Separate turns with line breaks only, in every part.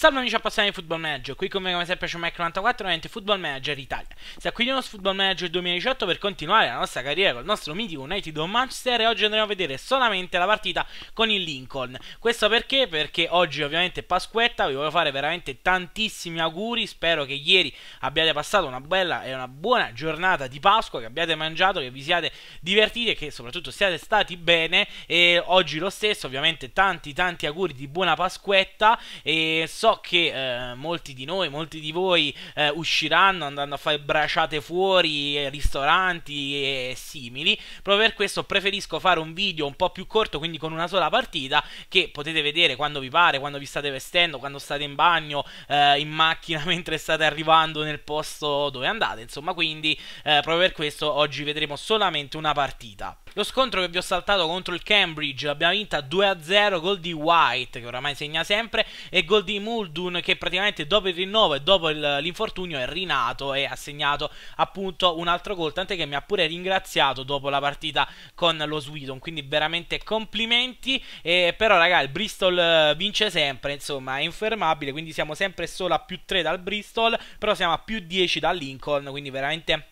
Salve amici appassionati di Football Manager, qui con me come sempre c'è Mac94 ovviamente Football Manager Italia. Siamo qui di nuovo su Football Manager 2018 per continuare la nostra carriera con il nostro mitico United of Manchester e oggi andremo a vedere solamente la partita con il Lincoln. Questo perché? Perché oggi ovviamente è Pasquetta, vi voglio fare veramente tantissimi auguri, spero che ieri abbiate passato una bella e una buona giornata di Pasqua, che abbiate mangiato, che vi siate divertiti e che soprattutto siate stati bene e oggi lo stesso ovviamente tanti tanti auguri di buona Pasquetta e so so che eh, molti di noi, molti di voi eh, usciranno andando a fare bracciate fuori, eh, ristoranti e simili. Proprio per questo preferisco fare un video un po' più corto, quindi con una sola partita, che potete vedere quando vi pare, quando vi state vestendo, quando state in bagno, eh, in macchina mentre state arrivando nel posto dove andate. Insomma, quindi eh, proprio per questo oggi vedremo solamente una partita. Lo scontro che vi ho saltato contro il Cambridge l'abbiamo vinta 2-0, gol di White che oramai segna sempre e gol di Muldoon che praticamente dopo il rinnovo e dopo l'infortunio è rinato e ha segnato appunto un altro gol, tant'è che mi ha pure ringraziato dopo la partita con lo Sweden, quindi veramente complimenti, eh, però raga il Bristol eh, vince sempre, insomma è infermabile, quindi siamo sempre solo a più 3 dal Bristol, però siamo a più 10 dal Lincoln, quindi veramente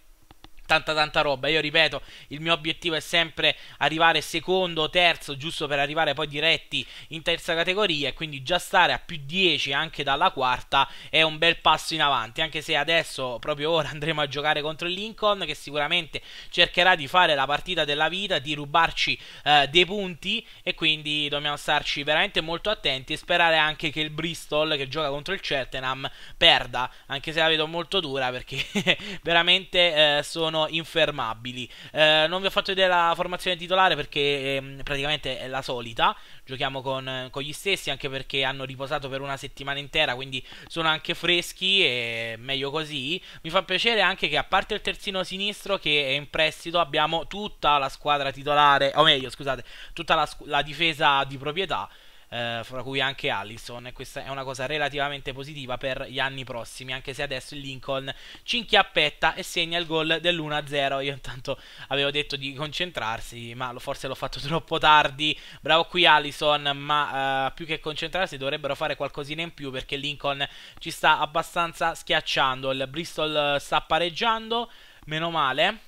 tanta tanta roba. Io ripeto, il mio obiettivo è sempre arrivare secondo o terzo, giusto per arrivare poi diretti in terza categoria e quindi già stare a più 10 anche dalla quarta è un bel passo in avanti, anche se adesso proprio ora andremo a giocare contro il Lincoln che sicuramente cercherà di fare la partita della vita, di rubarci eh, dei punti e quindi dobbiamo starci veramente molto attenti e sperare anche che il Bristol che gioca contro il Cheltenham perda, anche se la vedo molto dura perché veramente eh, sono sono infermabili. Eh, non vi ho fatto vedere la formazione titolare perché ehm, praticamente è la solita. Giochiamo con, con, gli stessi anche perché hanno riposato per una settimana intera, quindi sono anche freschi e meglio così. Mi fa piacere anche che a parte il terzino sinistro che è in prestito abbiamo tutta la squadra titolare, o meglio scusate, tutta la, la difesa di proprietà eh, fra cui anche Allison. Questa è una cosa relativamente positiva per gli anni prossimi, anche se adesso il Lincoln ci inchiappetta e segna il gol dell'1-0. Io intanto avevo detto di concentrarsi, ma lo, forse l'ho fatto troppo tardi. Bravo qui Allison, ma eh, più che concentrarsi dovrebbero fare qualcosina in più perché Lincoln ci sta abbastanza schiacciando. Il Bristol eh, sta pareggiando, meno male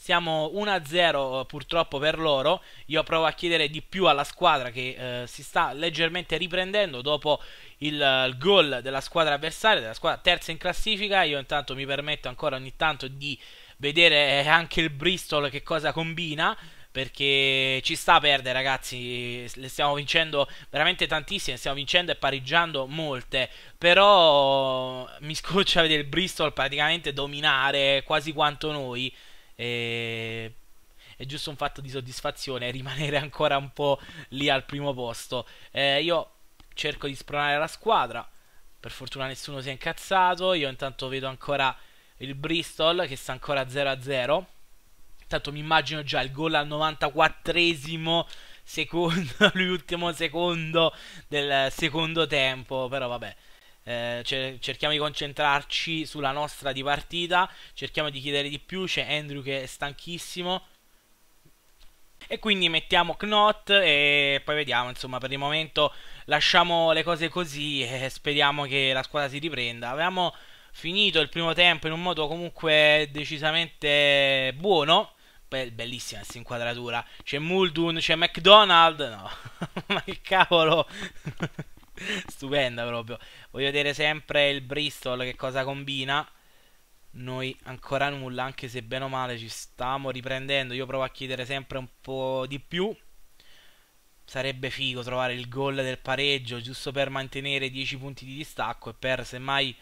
siamo 1-0 eh, purtroppo per loro. Io provo a chiedere di più alla squadra che eh, si sta leggermente riprendendo dopo il, eh, il gol della squadra avversaria, della squadra terza in classifica. Io intanto mi permetto ancora ogni tanto di vedere eh, anche il Bristol che cosa combina perché ci sta a perdere ragazzi, le stiamo vincendo veramente tantissime, stiamo vincendo e pareggiando molte, però mi scoccia vedere il Bristol praticamente dominare quasi quanto noi e... È giusto un fatto di soddisfazione rimanere ancora un po' lì al primo posto. Eh, io cerco di spronare la squadra. Per fortuna nessuno si è incazzato. Io intanto vedo ancora il Bristol che sta ancora 0-0. Intanto mi immagino già il gol al 94esimo secondo, l'ultimo secondo del secondo tempo. Però vabbè, eh, cerchiamo di concentrarci sulla nostra di partita, cerchiamo di chiedere di più, c'è Andrew che è stanchissimo. E quindi mettiamo Knot e poi vediamo, insomma, per il momento lasciamo le cose così e speriamo che la squadra si riprenda. Avevamo finito il primo tempo in un modo comunque decisamente buono. bellissima questa inquadratura. C'è Muldoon, c'è McDonald. No, ma che cavolo! Stupenda proprio. Voglio vedere sempre il Bristol che cosa combina. Noi ancora nulla, anche se bene o male ci stiamo riprendendo. Io provo a chiedere sempre un po' di più. Sarebbe figo trovare il gol del pareggio giusto per mantenere 10 punti di distacco e per semmai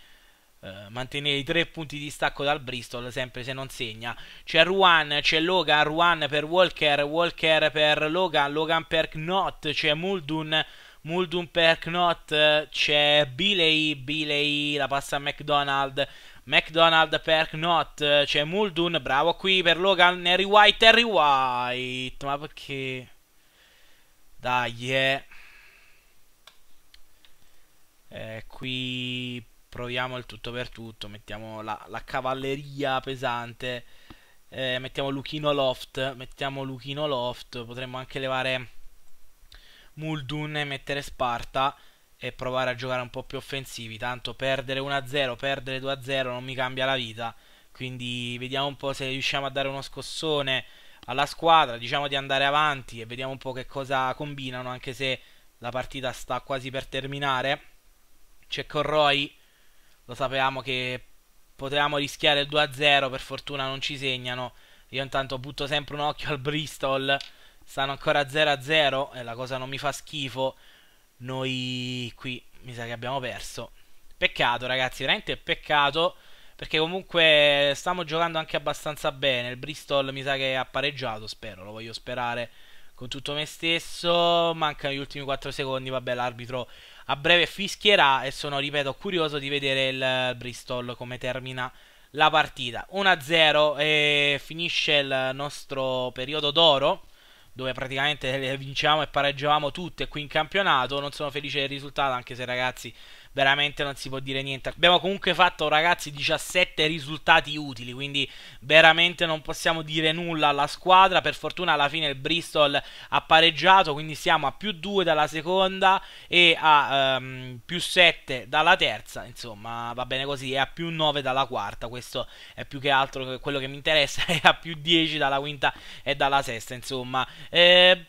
eh, mantenere i 3 punti di distacco dal Bristol sempre se non segna. C'è Ruan, c'è Logan, Ruan per Walker, Walker per Logan, Logan per Knott, c'è Muldoon. Muldoon Perk Not, eh, c'è Biley, Biley, la passa a McDonald, McDonald Perk Not, eh, c'è Muldoon, bravo qui per Logan, Harry White, Harry White, ma perché? Dai, eh. eh qui proviamo il tutto per tutto, mettiamo la, la cavalleria pesante, eh, mettiamo Luchino Loft, mettiamo Luchino Loft, potremmo anche levare... Muldoon e mettere Sparta e provare a giocare un po' più offensivi. Tanto perdere 1-0, perdere 2-0 non mi cambia la vita. Quindi vediamo un po' se riusciamo a dare uno scossone alla squadra, diciamo di andare avanti e vediamo un po' che cosa combinano, anche se la partita sta quasi per terminare. C'è Corroi. lo sapevamo che potevamo rischiare il 2-0, per fortuna non ci segnano. Io intanto butto sempre un occhio al Bristol stanno ancora 0-0 e la cosa non mi fa schifo. Noi qui mi sa che abbiamo perso. Peccato, ragazzi, veramente peccato. Perché comunque stiamo giocando anche abbastanza bene. Il Bristol mi sa che ha pareggiato, spero, lo voglio sperare con tutto me stesso. Mancano gli ultimi 4 secondi. Vabbè, l'arbitro a breve fischierà. E sono, ripeto, curioso di vedere il Bristol come termina la partita. 1-0 e finisce il nostro periodo d'oro dove praticamente le vinciamo e pareggiavamo tutte qui in campionato. Non sono felice del risultato, anche se ragazzi veramente non si può dire niente. Abbiamo comunque fatto, ragazzi, 17 risultati utili, quindi veramente non possiamo dire nulla alla squadra. Per fortuna alla fine il Bristol ha pareggiato, quindi siamo a più 2 dalla seconda e a um, più 7 dalla terza, insomma, va bene così, e a più 9 dalla quarta. Questo è più che altro quello che mi interessa, e a più 10 dalla quinta e dalla sesta, insomma. Eh,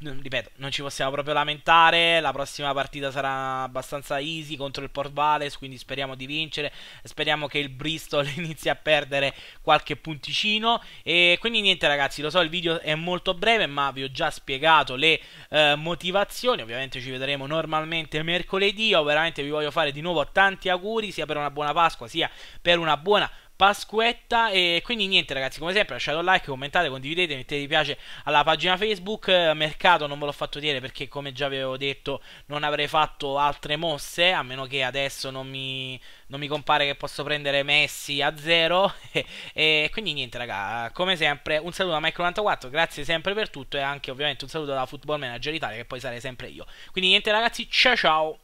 ripeto, non ci possiamo proprio lamentare. La prossima partita sarà abbastanza easy contro il Port Vales, quindi speriamo di vincere. Speriamo che il Bristol inizi a perdere qualche punticino. E quindi niente, ragazzi, lo so, il video è molto breve, ma vi ho già spiegato le eh, motivazioni. Ovviamente ci vedremo normalmente mercoledì. Io veramente vi voglio fare di nuovo tanti auguri, sia per una buona Pasqua, sia per una buona Pasquetta. E quindi niente, ragazzi, come sempre, lasciate un like, commentate, condividete, mettete mi piace alla pagina Facebook. Eh, Mercato non ve l'ho fatto dire perché, come già avevo detto, non avrei fatto altre mosse. A meno che adesso non mi, non mi compare che posso prendere Messi a zero. e quindi niente, ragazzi come sempre, un saluto da Mike94. Grazie sempre per tutto. E anche, ovviamente, un saluto da Football Manager Italia, che poi sarei sempre io. Quindi niente, ragazzi, ciao ciao.